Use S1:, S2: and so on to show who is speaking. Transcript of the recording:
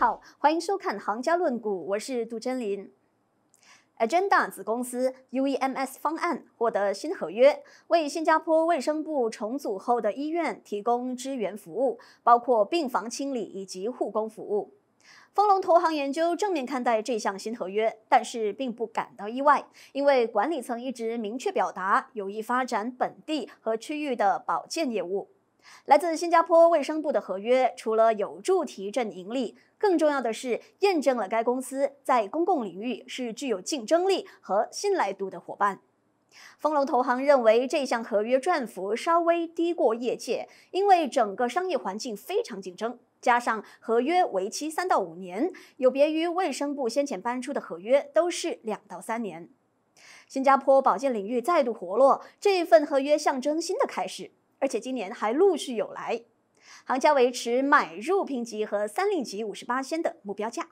S1: 好，欢迎收看《行家论股》，我是杜真林。Agenda 子公司 UEMS 方案获得新合约，为新加坡卫生部重组后的医院提供支援服务，包括病房清理以及护工服务。丰隆投行研究正面看待这项新合约，但是并不感到意外，因为管理层一直明确表达有意发展本地和区域的保健业务。来自新加坡卫生部的合约，除了有助提振盈利，更重要的是验证了该公司在公共领域是具有竞争力和信赖度的伙伴。丰隆投行认为，这项合约赚幅稍微低过业界，因为整个商业环境非常竞争，加上合约为期三到五年，有别于卫生部先前搬出的合约都是两到三年。新加坡保健领域再度活络，这份合约象征新的开始。而且今年还陆续有来，行家维持买入评级和三令级五十八仙的目标价。